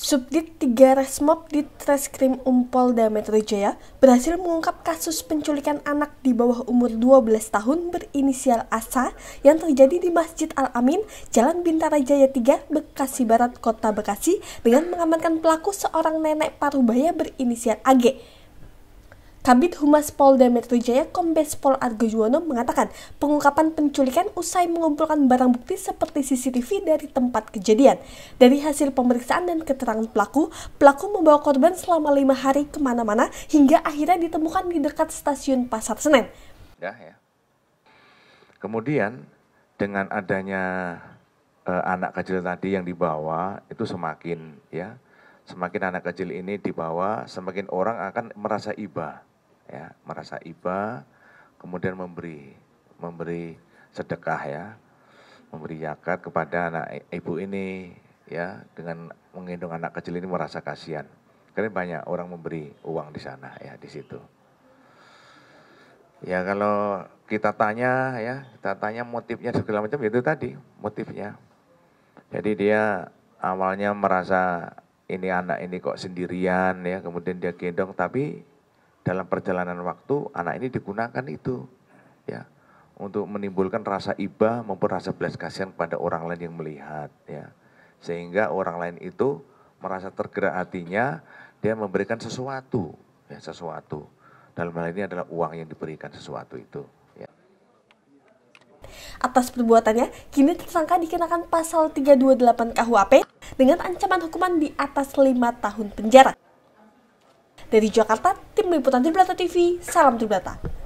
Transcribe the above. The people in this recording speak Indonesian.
Subdit 3 Resmob di Treskrim Umpol Metro Jaya berhasil mengungkap kasus penculikan anak di bawah umur 12 tahun berinisial Asa yang terjadi di Masjid Al-Amin, Jalan Bintara Jaya 3, Bekasi Barat, Kota Bekasi dengan mengamankan pelaku seorang nenek parubaya berinisial AG. Kabit Humas Polda Metro Jaya Kombes Pol Argo Juwono mengatakan pengungkapan penculikan usai mengumpulkan barang bukti seperti CCTV dari tempat kejadian. Dari hasil pemeriksaan dan keterangan pelaku, pelaku membawa korban selama lima hari kemana-mana hingga akhirnya ditemukan di dekat stasiun Pasar Senen. Ya, ya. Kemudian dengan adanya uh, anak kecil tadi yang dibawa itu semakin ya semakin anak kecil ini dibawa, semakin orang akan merasa iba, ya, merasa iba, kemudian memberi, memberi sedekah ya, memberi zakat kepada anak ibu ini, ya, dengan menggendong anak kecil ini merasa kasihan. Karena banyak orang memberi uang di sana, ya, di situ. Ya kalau kita tanya ya, kita tanya motifnya segala macam ya, itu tadi motifnya. Jadi dia awalnya merasa ini anak ini kok sendirian ya kemudian dia gendong tapi dalam perjalanan waktu anak ini digunakan itu ya untuk menimbulkan rasa iba maupun rasa belas kasihan kepada orang lain yang melihat ya sehingga orang lain itu merasa tergerak hatinya dia memberikan sesuatu ya sesuatu dalam hal ini adalah uang yang diberikan sesuatu itu atas perbuatannya, kini tersangka dikenakan pasal 328 KUHP dengan ancaman hukuman di atas 5 tahun penjara. Dari Jakarta, Tim Liputan Tribrata TV, Salam Tribrata.